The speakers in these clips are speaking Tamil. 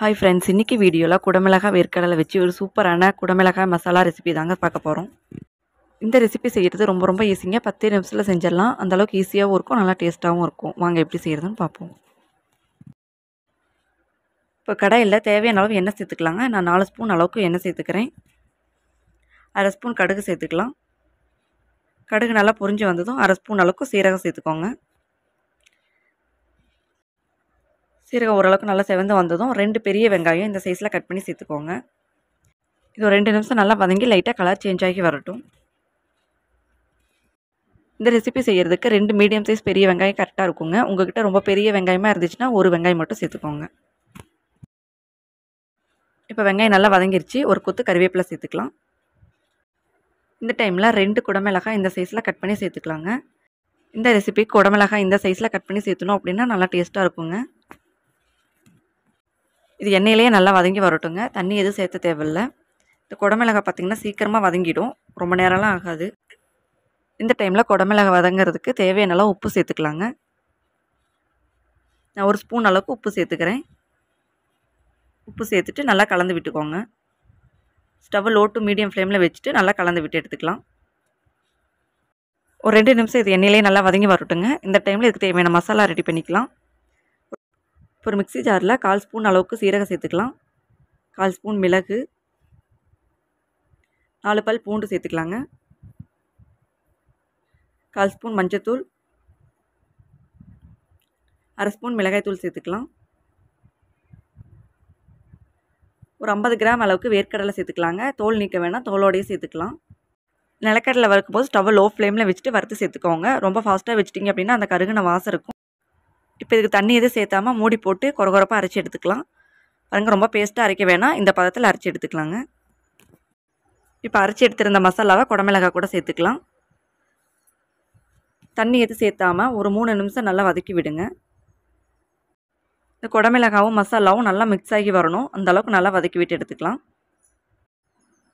ஹாய் ஃப்ரெண்ட்ஸ் இன்றைக்கி வீடியோவில் குடமிளகாய் வேர்க்கடலை வச்சு ஒரு சூப்பரான குடமிளகாய் மசாலா ரெசிபி தாங்க பார்க்க போகிறோம் இந்த ரெசிபி செய்கிறது ரொம்ப ரொம்ப ஈஸிங்க பத்து நிமிஷத்தில் செஞ்சிடலாம் அந்தளவுக்கு ஈஸியாகவும் இருக்கும் நல்லா டேஸ்ட்டாகவும் இருக்கும் வாங்க எப்படி செய்கிறதுன்னு பார்ப்போம் இப்போ கடையில் தேவையான அளவு எண்ணெய் சேர்த்துக்கலாங்க நான் நாலு ஸ்பூன் அளவுக்கு எண்ணெய் சேர்த்துக்கிறேன் அரை ஸ்பூன் கடுகு சேர்த்துக்கலாம் கடுகு நல்லா புரிஞ்சு வந்ததும் அரை ஸ்பூன் அளவுக்கு சீரகம் சேர்த்துக்கோங்க சீரகம் ஓரளவுக்கு நல்லா செவந்து வந்ததும் ரெண்டு பெரிய வெங்காயம் இந்த சைஸில் கட் பண்ணி சேர்த்துக்கோங்க இது ஒரு ரெண்டு நிமிஷம் நல்லா வதங்கி லைட்டாக கலர் சேஞ்ச் ஆகி வரட்டும் இந்த ரெசிபி செய்கிறதுக்கு ரெண்டு மீடியம் சைஸ் பெரிய வெங்காயம் கரெக்டாக இருக்குங்க உங்கள்கிட்ட ரொம்ப பெரிய வெங்காயமாக இருந்துச்சுன்னா ஒரு வெங்காயம் மட்டும் சேர்த்துக்கோங்க இப்போ வெங்காயம் நல்லா வதங்கிருச்சு ஒரு கொத்து கருவேப்பிலை சேர்த்துக்கலாம் இந்த டைமில் ரெண்டு குடமிளகாய் இந்த சைஸில் கட் பண்ணி சேர்த்துக்கலாங்க இந்த ரெசிபி குடமிளகாய் இந்த சைஸில் கட் பண்ணி சேர்த்துனோம் அப்படின்னா நல்லா டேஸ்ட்டாக இருக்குங்க இது எண்ணெயிலேயே நல்லா வதங்கி வரட்டுங்க தண்ணி எதுவும் சேர்த்து தேவையில்லை இந்த குடமிளகா பார்த்திங்கன்னா சீக்கிரமாக வதங்கிடும் ரொம்ப நேரம்லாம் ஆகாது இந்த டைமில் குடமிளகா வதங்கிறதுக்கு தேவையானலாம் உப்பு சேர்த்துக்கலாங்க நான் ஒரு ஸ்பூன் அளவுக்கு உப்பு சேர்த்துக்கிறேன் உப்பு சேர்த்துட்டு நல்லா கலந்து விட்டுக்கோங்க ஸ்டவ் லோ டு மீடியம் ஃப்ளேமில் வச்சுட்டு நல்லா கலந்து விட்டு எடுத்துக்கலாம் ஒரு ரெண்டு நிமிஷம் இது எண்ணெயிலே நல்லா வதங்கி வரட்டுங்க இந்த டைமில் இதுக்கு தேவையான மசாலா ரெடி பண்ணிக்கலாம் இப்போ ஒரு மிக்சி ஜாரில் கால் ஸ்பூன் அளவுக்கு சீரகம் சேர்த்துக்கலாம் கால் ஸ்பூன் மிளகு நாலு பல் பூண்டு சேர்த்துக்கலாங்க கால் ஸ்பூன் மஞ்சத்தூள் அரை ஸ்பூன் மிளகாய்த்தூள் சேர்த்துக்கலாம் ஒரு ஐம்பது கிராம் அளவுக்கு வேர்க்கடலை சேர்த்துக்கலாங்க தோல் நீக்க வேணால் தோலோடையே சேர்த்துக்கலாம் நிலக்கடலை வறுக்கும் போது ஸ்டவ் லோ ஃப்ளேமில் வச்சுட்டு வறுத்து சேர்த்துக்கோங்க ரொம்ப ஃபாஸ்ட்டாக வச்சிட்டிங்க அப்படின்னா அந்த கருகுன வாசம் இருக்கும் இப்போ இதுக்கு தண்ணி எதுவும் சேர்த்தாமல் மூடி போட்டு குறகுறப்பாக அரைச்சி எடுத்துக்கலாம் பாருங்கள் ரொம்ப பேஸ்ட்டாக அரைக்க வேணாம் இந்த பதத்தில் அரைச்சி எடுத்துக்கலாங்க இப்போ அரைச்சி எடுத்திருந்த மசாலாவை குடமிளகா கூட சேர்த்துக்கலாம் தண்ணி எதுவும் சேர்த்தாமல் ஒரு மூணு நிமிஷம் நல்லா வதக்கி விடுங்க இந்த குடமிளகாவும் மசாலாவும் நல்லா மிக்ஸ் ஆகி வரணும் அந்தளவுக்கு நல்லா வதக்கி விட்டு எடுத்துக்கலாம்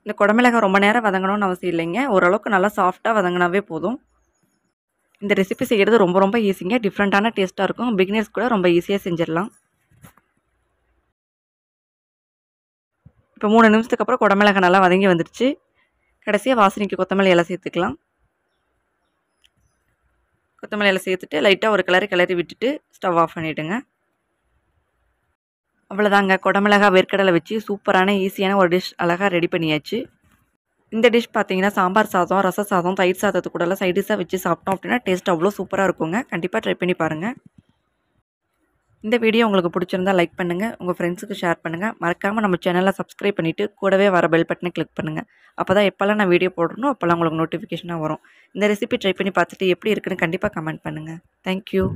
இந்த குடமிளகா ரொம்ப நேரம் வதங்கணும்னு அவசியம் இல்லைங்க ஓரளவுக்கு நல்லா சாஃப்டாக வதங்கினாவே போதும் இந்த ரெசிபி செய்கிறது ரொம்ப ரொம்ப ஈஸிங்க டிஃப்ரெண்ட்டான டேஸ்ட்டாக இருக்கும் பிகினர்ஸ் கூட ரொம்ப ஈஸியாக செஞ்சிடலாம் இப்போ மூணு நிமிஷத்துக்கு அப்புறம் குடமிளகா நல்லா வதங்கி வந்துடுச்சு கடைசியாக வாசனைக்கு கொத்தமல்லி இலை சேர்த்துக்கலாம் கொத்தமல்லி இலை சேர்த்துட்டு லைட்டாக ஒரு கிளறி கிளறி விட்டுட்டு ஸ்டவ் ஆஃப் பண்ணிவிடுங்க அவ்வளோதாங்க குடமிளகா வேர்க்கடலை வச்சு சூப்பரான ஈஸியான ஒரு டிஷ் அழகாக ரெடி பண்ணியாச்சு இந்த டிஷ் பார்த்தீங்கன்னா சாம்பார் சாதம் ரச சாதம் தயிர் சாதத்து கூடலாம் சைடிஷாக வச்சு சாப்பிட்டோம் அப்படின்னா டேஸ்ட் அவ்வளோ சூப்பராக இருக்குங்க கண்டிப்பாக ட்ரை பண்ணி பாருங்கள் இந்த வீடியோ உங்களுக்கு பிடிச்சிருந்தா லைக் பண்ணுங்கள் உங்கள் ஃப்ரெண்ட்ஸுக்கு ஷேர் பண்ணுங்கள் மறக்காமல் நம்ம சேனலை சப்ஸ்கிரைப் பண்ணிவிட்டு கூடவே வர பெல் பட்டனை கிளிக் பண்ணுங்கள் அப்போ தான் எப்போல்லாம் நான் வீடியோ போடணும் அப்போல்லாம் உங்களுக்கு நோட்டிஃபிகேஷனாக வரும் இந்த ரெசிபி ட்ரை பண்ணி பார்த்துட்டு எப்படி இருக்குன்னு கண்டிப்பாக கமெண்ட் பண்ணுங்கள் தேங்க்யூ